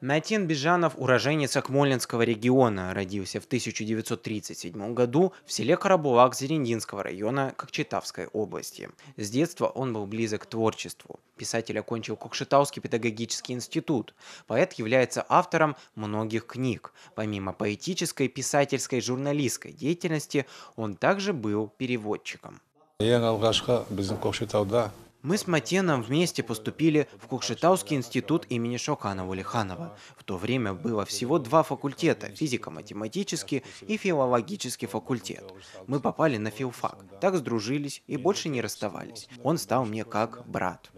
Натин Бижанов – уроженец Акмолинского региона, родился в 1937 году в селе Карабулак Зерендинского района Кокчетавской области. С детства он был близок к творчеству. Писатель окончил Кокшетауский педагогический институт. Поэт является автором многих книг. Помимо поэтической, писательской, журналистской деятельности, он также был переводчиком. Я на алғашқы Кокшетау, да. Мы с Матеном вместе поступили в Кукшетауский институт имени Шокана Валиханова. В то время было всего два факультета – физико-математический и филологический факультет. Мы попали на филфак, так сдружились и больше не расставались. Он стал мне как брат.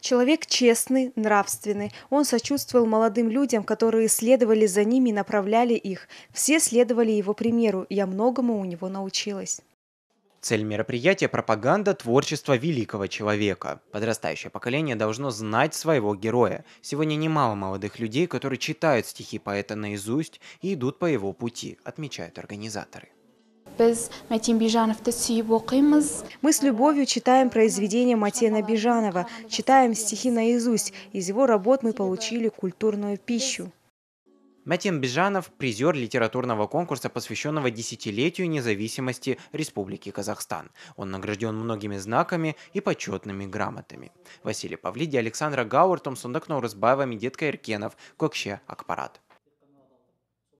Человек честный, нравственный. Он сочувствовал молодым людям, которые следовали за ними и направляли их. Все следовали его примеру. Я многому у него научилась. Цель мероприятия – пропаганда творчества великого человека. Подрастающее поколение должно знать своего героя. Сегодня немало молодых людей, которые читают стихи поэта наизусть и идут по его пути, отмечают организаторы. Мы с любовью читаем произведения Матена Бижанова, читаем стихи наизусть. Из его работ мы получили культурную пищу. Матем Бижанов, призер литературного конкурса, посвященного десятилетию независимости Республики Казахстан. Он награжден многими знаками и почетными грамотами. Василий Павлиди, Александра Гауэр, Томсундак Наурызбаева, Медетка Иркенов, Кокше Акпарат.